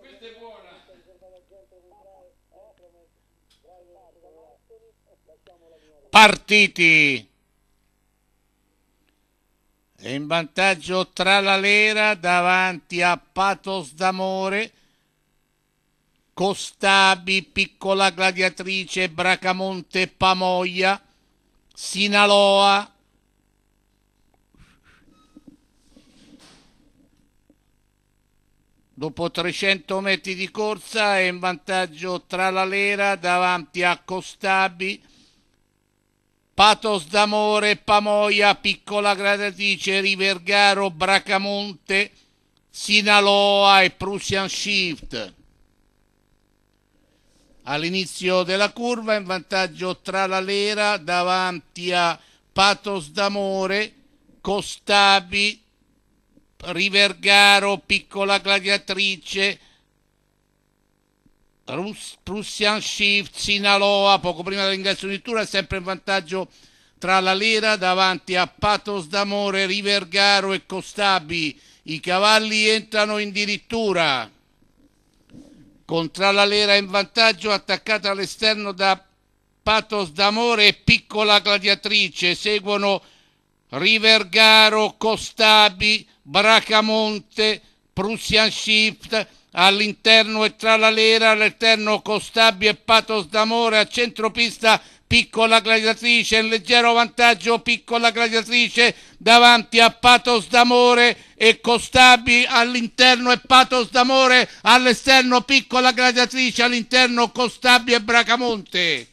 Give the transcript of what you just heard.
Questa è buona. Partiti. e in vantaggio tra la Lera davanti a Patos d'Amore. Costabi, Piccola Gladiatrice, Bracamonte, pamoia Sinaloa, Dopo 300 metri di corsa è in vantaggio tra la lera davanti a Costabi, Patos d'Amore, Pamoia, Piccola Gradatrice, Rivergaro, Bracamonte, Sinaloa e Prussian Shift. All'inizio della curva in vantaggio tra la lera davanti a Patos d'Amore, Costabi, Rivergaro, Piccola Gladiatrice, Rus- Prussian Shift, Sinaloa, poco prima dell'ingresso di Tura, sempre in vantaggio tra la Lera davanti a Patos d'Amore, Rivergaro e Costabi. I cavalli entrano in dirittura. Contra la Lera in vantaggio, attaccata all'esterno da Patos d'Amore e Piccola Gladiatrice. Seguono Rivergaro, Costabi, Bracamonte, Prussian Shift, all'interno e tra la lera, all'eterno Costabbi e Patos d'Amore, a centropista piccola gladiatrice, in leggero vantaggio piccola gladiatrice davanti a Patos d'Amore e Costabi all'interno e Patos d'Amore all'esterno piccola gladiatrice all'interno Costabi e Bracamonte.